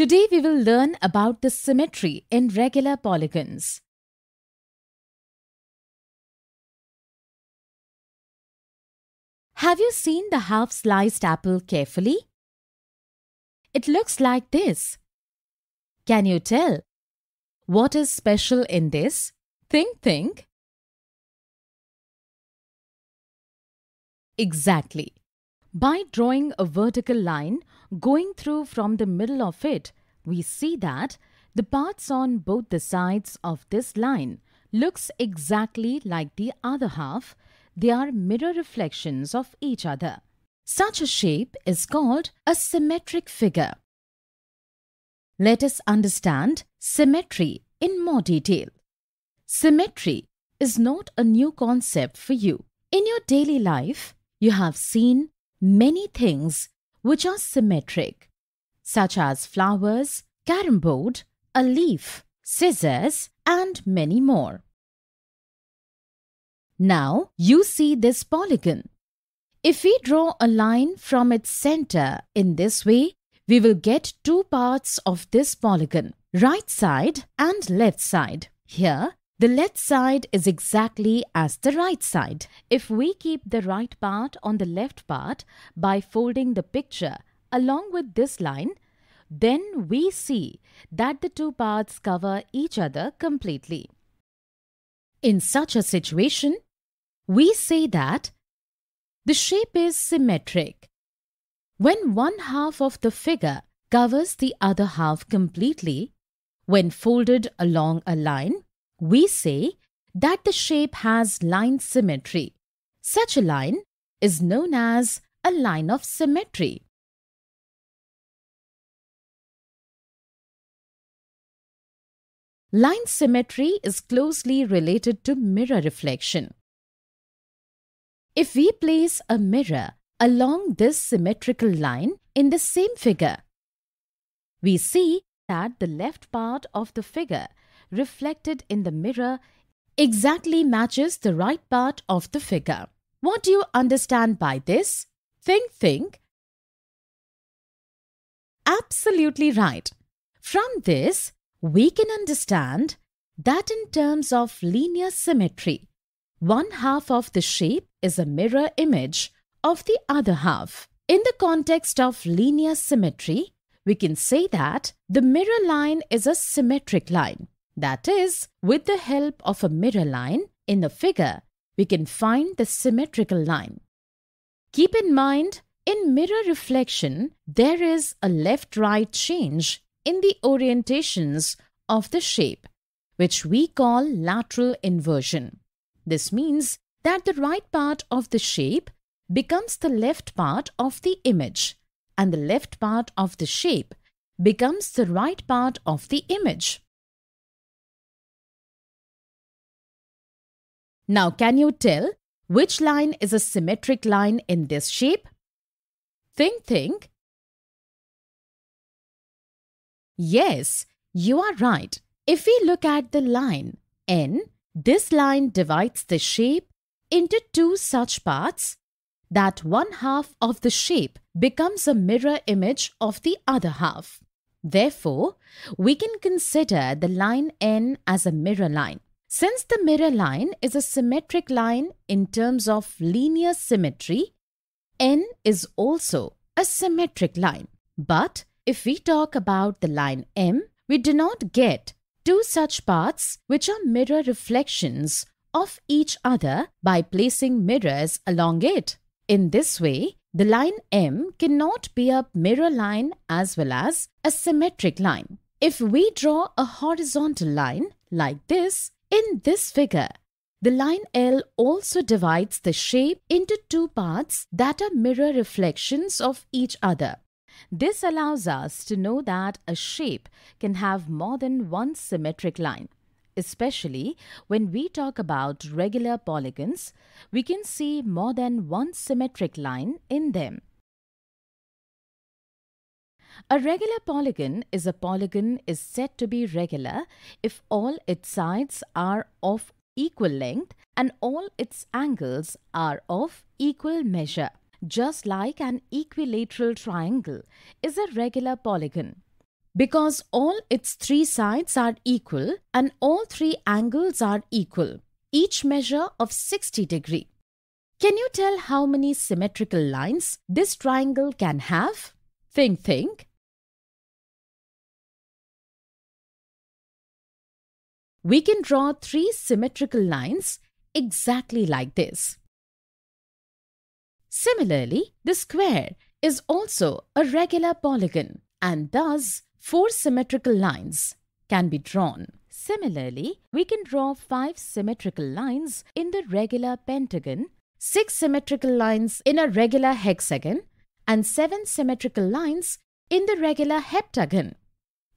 Today we will learn about the symmetry in regular polygons. Have you seen the half-sliced apple carefully? It looks like this. Can you tell? What is special in this? Think, think. Exactly. By drawing a vertical line Going through from the middle of it, we see that the parts on both the sides of this line looks exactly like the other half. They are mirror reflections of each other. Such a shape is called a symmetric figure. Let us understand symmetry in more detail. Symmetry is not a new concept for you. In your daily life, you have seen many things which are symmetric, such as flowers, carambode, a leaf, scissors, and many more. Now you see this polygon. If we draw a line from its center in this way, we will get two parts of this polygon, right side and left side. Here, the left side is exactly as the right side. If we keep the right part on the left part by folding the picture along with this line, then we see that the two parts cover each other completely. In such a situation, we say that the shape is symmetric. When one half of the figure covers the other half completely, when folded along a line, we say that the shape has line symmetry. Such a line is known as a line of symmetry. Line symmetry is closely related to mirror reflection. If we place a mirror along this symmetrical line in the same figure, we see that the left part of the figure reflected in the mirror exactly matches the right part of the figure. What do you understand by this? Think, think. Absolutely right. From this, we can understand that in terms of linear symmetry, one half of the shape is a mirror image of the other half. In the context of linear symmetry, we can say that the mirror line is a symmetric line. That is, with the help of a mirror line in the figure, we can find the symmetrical line. Keep in mind, in mirror reflection, there is a left-right change in the orientations of the shape, which we call lateral inversion. This means that the right part of the shape becomes the left part of the image, and the left part of the shape becomes the right part of the image. Now, can you tell which line is a symmetric line in this shape? Think, think. Yes, you are right. If we look at the line N, this line divides the shape into two such parts that one half of the shape becomes a mirror image of the other half. Therefore, we can consider the line N as a mirror line. Since the mirror line is a symmetric line in terms of linear symmetry, n is also a symmetric line. But if we talk about the line m, we do not get two such parts which are mirror reflections of each other by placing mirrors along it. In this way, the line M cannot be a mirror line as well as a symmetric line. If we draw a horizontal line like this, in this figure, the line L also divides the shape into two parts that are mirror reflections of each other. This allows us to know that a shape can have more than one symmetric line. Especially when we talk about regular polygons, we can see more than one symmetric line in them. A regular polygon is a polygon is said to be regular if all its sides are of equal length and all its angles are of equal measure. Just like an equilateral triangle is a regular polygon. Because all its three sides are equal and all three angles are equal, each measure of 60 degree. Can you tell how many symmetrical lines this triangle can have? Think, think. we can draw three symmetrical lines exactly like this. Similarly, the square is also a regular polygon and thus four symmetrical lines can be drawn. Similarly, we can draw five symmetrical lines in the regular pentagon, six symmetrical lines in a regular hexagon, and seven symmetrical lines in the regular heptagon.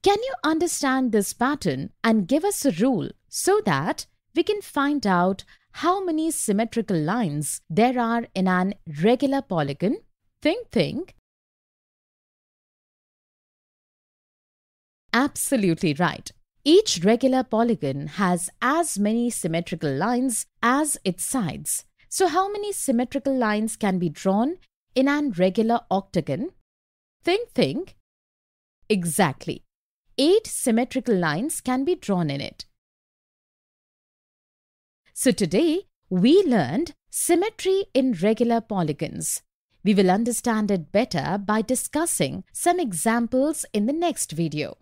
Can you understand this pattern and give us a rule so that we can find out how many symmetrical lines there are in an regular polygon? Think, think. Absolutely right. Each regular polygon has as many symmetrical lines as its sides. So how many symmetrical lines can be drawn in an regular octagon? Think, think. Exactly eight symmetrical lines can be drawn in it. So today, we learned symmetry in regular polygons. We will understand it better by discussing some examples in the next video.